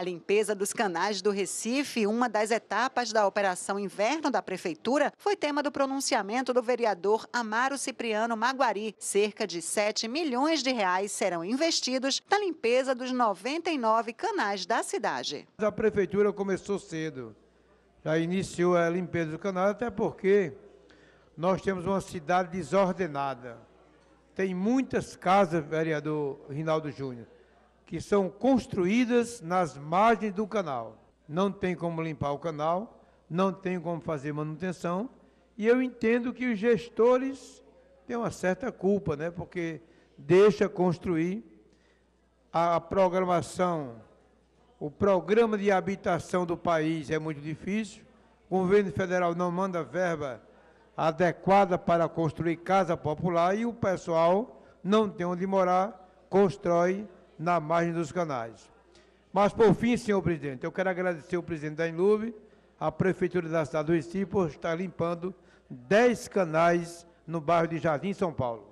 A limpeza dos canais do Recife, uma das etapas da Operação Inverno da Prefeitura, foi tema do pronunciamento do vereador Amaro Cipriano Maguari. Cerca de 7 milhões de reais serão investidos na limpeza dos 99 canais da cidade. A Prefeitura começou cedo, já iniciou a limpeza do canal, até porque nós temos uma cidade desordenada. Tem muitas casas, vereador Rinaldo Júnior que são construídas nas margens do canal. Não tem como limpar o canal, não tem como fazer manutenção, e eu entendo que os gestores têm uma certa culpa, né? Porque deixa construir a programação, o programa de habitação do país é muito difícil. O governo federal não manda verba adequada para construir casa popular e o pessoal não tem onde morar, constrói na margem dos canais. Mas, por fim, senhor presidente, eu quero agradecer ao presidente da Enlube, à prefeitura da cidade do Recife, por estar limpando 10 canais no bairro de Jardim, São Paulo.